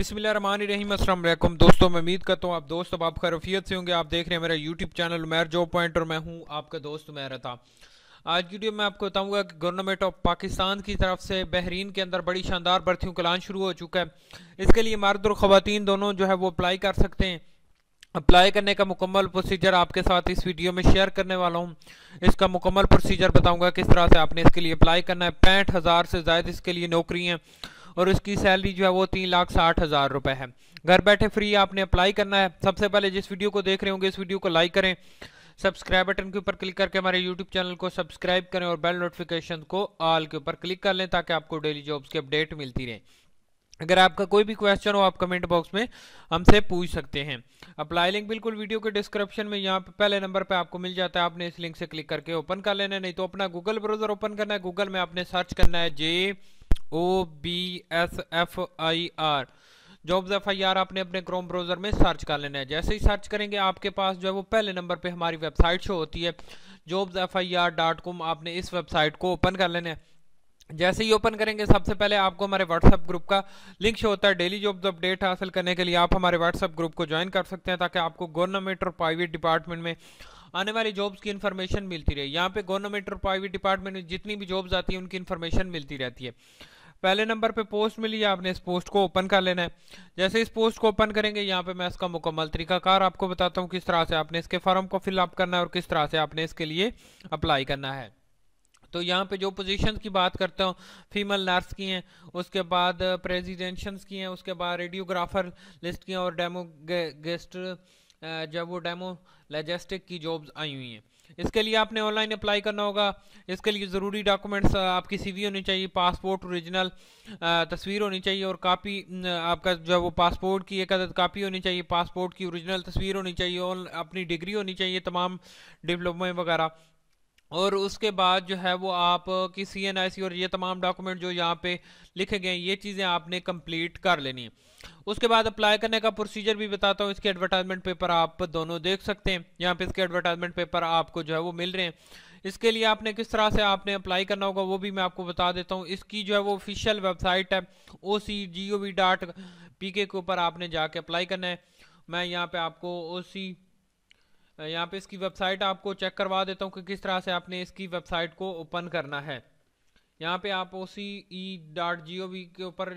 बिसमीम दोस्तों मैं उम्मीद करता हूँ आप दोस्त अब आप खरफियत से होंगे आप देख रहे हैं मेरा YouTube channel Umair job point और मैं हूँ आपका दोस्त उमैर था आज की वीडियो में आपको बताऊँगा कि गवर्नमेंट ऑफ पाकिस्तान की तरफ से बहरीन के अंदर बड़ी शानदार भर्तियों का ऐलान शुरू हो चुका है इसके लिए मर्द और ख़वान दोनों जो है वो अप्लाई कर सकते हैं अप्लाई करने का मुकम्मल प्रोसीजर आपके साथ इस वीडियो में शेयर करने वाला हूँ इसका मुकम्मल प्रोसीजर बताऊँगा किस तरह से आपने इसके लिए अप्लाई करना है पैंठ हज़ार से ज़्यादा इसके लिए नौकरी हैं और उसकी सैलरी जो है वो तीन लाख साठ हज़ार रुपये है घर बैठे फ्री आपने अप्लाई करना है सबसे पहले जिस वीडियो को देख रहे होंगे इस वीडियो को लाइक करें सब्सक्राइब बटन के ऊपर क्लिक करके हमारे यूट्यूब चैनल को सब्सक्राइब करें और बेल नोटिफिकेशन को ऑल के ऊपर क्लिक कर लें ताकि आपको डेली जॉब्स की अपडेट मिलती रहे अगर आपका कोई भी क्वेश्चन हो आप कमेंट बॉक्स में हमसे पूछ सकते हैं अप्लाई लिंक बिल्कुल वीडियो के डिस्क्रिप्शन में यहाँ पे पहले नंबर पे आपको मिल जाता है आपने इस लिंक से क्लिक करके ओपन कर लेना नहीं तो अपना गूगल ब्राउजर ओपन करना है गूगल में आपने सर्च करना है J O B S F I R jobs F I R आपने अपने क्रोम ब्राउज़र में सर्च कर लेना है जैसे ही सर्च करेंगे आपके पास जो है वो पहले नंबर पे हमारी वेबसाइट शो होती है jobs F I R dot com आपने इस वेबसाइट को ओपन कर लेना है जैसे ही ओपन करेंगे सबसे पहले आपको हमारे व्हाट्सएप ग्रुप का लिंक शो होता है डेली जॉब्स अपडेट हासिल करने के लिए आप हमारे व्हाट्सएप ग्रुप को ज्वाइन कर सकते हैं ताकि आपको गवर्नमेंट और प्राइवेट डिपार्टमेंट में आने वाली जॉब्स की इन्फॉर्मेशन मिलती रहे यहाँ पे गवर्नमेंट और प्राइवेट डिपार्टमेंट में जितनी भी जॉब्स आती है उनकी इन्फॉर्मेशन मिलती रहती है पहले नंबर पे पोस्ट मिली है आपने इस पोस्ट को ओपन कर लेना है जैसे इस पोस्ट को ओपन करेंगे यहाँ पे मैं इसका मुकम्मल तरीकाकार आपको बताता हूँ किस तरह से आपने इसके फॉर्म को फिलअप करना है और किस तरह से आपने इसके लिए अप्लाई करना है तो यहाँ पे जो पोजीशन की बात करता हूँ फीमेल नर्स की हैं उसके बाद प्रेजिडेंशंस uh, की हैं उसके बाद रेडियोग्राफर लिस्ट की हैं और डेमो गेस्ट uh, जब वो डेमो लेजेस्टिक की जॉब्स आई हुई हैं इसके लिए आपने ऑनलाइन अप्लाई करना होगा इसके लिए ज़रूरी डॉक्यूमेंट्स आपकी सीवी होनी चाहिए पासपोर्ट ओरिजिनल तस्वीर होनी चाहिए और कापी आपका जो है वो पासपोर्ट की एक अदद कापी होनी चाहिए पासपोर्ट की ओरिजिनल तस्वीर होनी चाहिए और अपनी डिग्री होनी चाहिए तमाम डिप्लोमे वगैरह और उसके बाद जो है वो आप की सी एन आई सी और ये तमाम डॉक्यूमेंट जो यहाँ पे लिखे गए ये चीज़ें आपने कंप्लीट कर लेनी है उसके बाद अप्लाई करने का प्रोसीजर भी बताता हूँ इसके एडवर्टाइजमेंट पेपर आप दोनों देख सकते हैं यहाँ पे इसके एडवर्टाइजमेंट पेपर आपको जो है वो मिल रहे हैं इसके लिए आपने किस तरह से आपने अप्लाई करना होगा वो भी मैं आपको बता देता हूँ इसकी जो है वो ऑफिशियल वेबसाइट है O C G O V dot P के ऊपर आपने जाके अप्लाई करना है मैं यहाँ पर आपको ओ सी यहाँ पे इसकी वेबसाइट आपको चेक करवा देता हूँ कि किस तरह से आपने इसकी वेबसाइट को ओपन करना है यहाँ पे आप ओ सी E dot G O we के ऊपर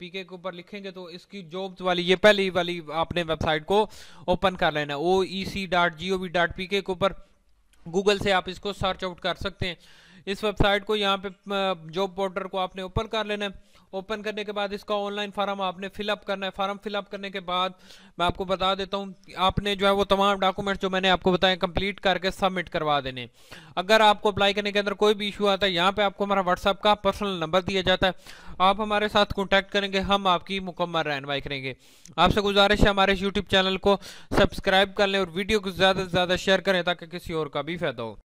पी के ऊपर लिखेंगे तो इसकी जॉब्स वाली ये पहली वाली आपने वेबसाइट को ओपन कर लेना O E C dot G O V dot P के ऊपर गूगल से आप इसको सर्च आउट कर सकते हैं इस वेबसाइट को यहाँ पे जॉब पोर्टल को आपने ओपन कर लेना है ओपन करने के बाद इसका ऑनलाइन फार्म आपने फिलअप करना है फार्म फिलअप करने के बाद मैं आपको बता देता हूँ आपने जो है वो तमाम डॉक्यूमेंट्स जो मैंने आपको बताए कंप्लीट करके सबमिट करवा देने अगर आपको अप्लाई करने के अंदर कोई भी इशू आता है यहाँ पे आपको हमारा व्हाट्सअप का पर्सनल नंबर दिया जाता है आप हमारे साथ कॉन्टैक्ट करेंगे हम आपकी मुकम्मल रहनमाई करेंगे आपसे गुजारिश है हमारे यूट्यूब चैनल को सब्सक्राइब कर लें और वीडियो को ज़्यादा से ज़्यादा शेयर करें ताकि किसी और का भी फायदा हो